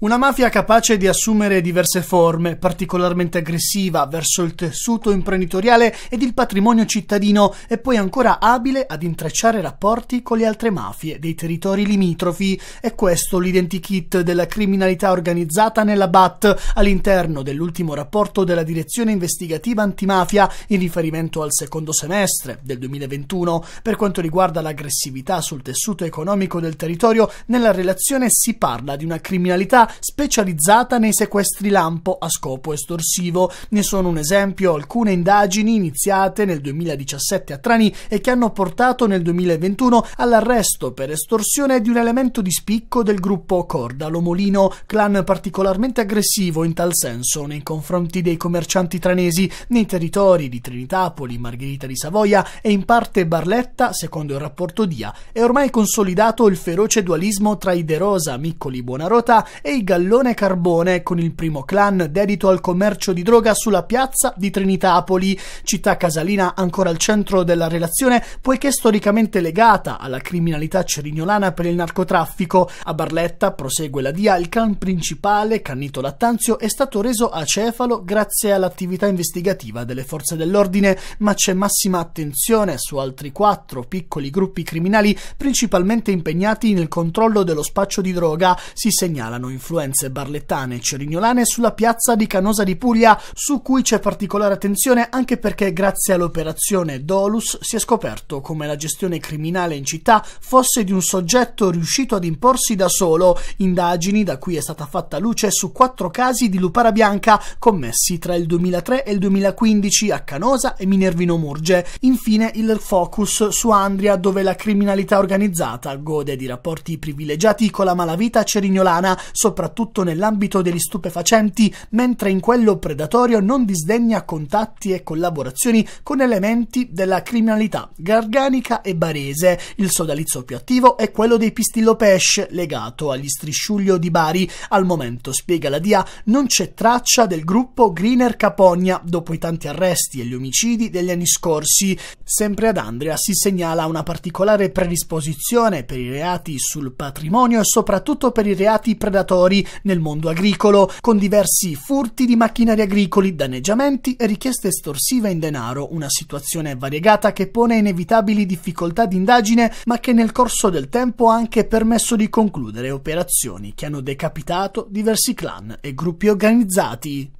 Una mafia capace di assumere diverse forme, particolarmente aggressiva verso il tessuto imprenditoriale ed il patrimonio cittadino e poi ancora abile ad intrecciare rapporti con le altre mafie dei territori limitrofi. È questo l'identikit della criminalità organizzata nella BAT all'interno dell'ultimo rapporto della Direzione Investigativa Antimafia in riferimento al secondo semestre del 2021 per quanto riguarda l'aggressività sul tessuto economico del territorio. Nella relazione si parla di una criminalità specializzata nei sequestri lampo a scopo estorsivo. Ne sono un esempio alcune indagini iniziate nel 2017 a Trani e che hanno portato nel 2021 all'arresto per estorsione di un elemento di spicco del gruppo Cordalo Molino, clan particolarmente aggressivo in tal senso nei confronti dei commercianti tranesi nei territori di Trinitapoli, Margherita di Savoia e in parte Barletta, secondo il rapporto DIA. È ormai consolidato il feroce dualismo tra i De Rosa, Miccoli Buonarota e i il gallone Carbone con il primo clan dedito al commercio di droga sulla piazza di Trinitapoli, città casalina ancora al centro della relazione poiché storicamente legata alla criminalità cerignolana per il narcotraffico. A Barletta, prosegue la DIA, il clan principale, Cannito Lattanzio, è stato reso acefalo grazie all'attività investigativa delle forze dell'ordine, ma c'è massima attenzione su altri quattro piccoli gruppi criminali principalmente impegnati nel controllo dello spaccio di droga, si segnalano informazioni influenze barlettane e cerignolane sulla piazza di Canosa di Puglia, su cui c'è particolare attenzione anche perché grazie all'operazione Dolus si è scoperto come la gestione criminale in città fosse di un soggetto riuscito ad imporsi da solo, indagini da cui è stata fatta luce su quattro casi di lupara bianca commessi tra il 2003 e il 2015 a Canosa e Minervino Murge. Infine il focus su Andria dove la criminalità organizzata gode di rapporti privilegiati con la malavita cerignolana, soprattutto soprattutto nell'ambito degli stupefacenti, mentre in quello predatorio non disdegna contatti e collaborazioni con elementi della criminalità garganica e barese. Il sodalizio più attivo è quello dei Pesce, legato agli strisciuglio di Bari. Al momento, spiega la DIA, non c'è traccia del gruppo Greener Capogna dopo i tanti arresti e gli omicidi degli anni scorsi. Sempre ad Andrea si segnala una particolare predisposizione per i reati sul patrimonio e soprattutto per i reati predatori territori nel mondo agricolo, con diversi furti di macchinari agricoli, danneggiamenti e richieste estorsive in denaro, una situazione variegata che pone inevitabili difficoltà di indagine, ma che nel corso del tempo ha anche permesso di concludere operazioni che hanno decapitato diversi clan e gruppi organizzati.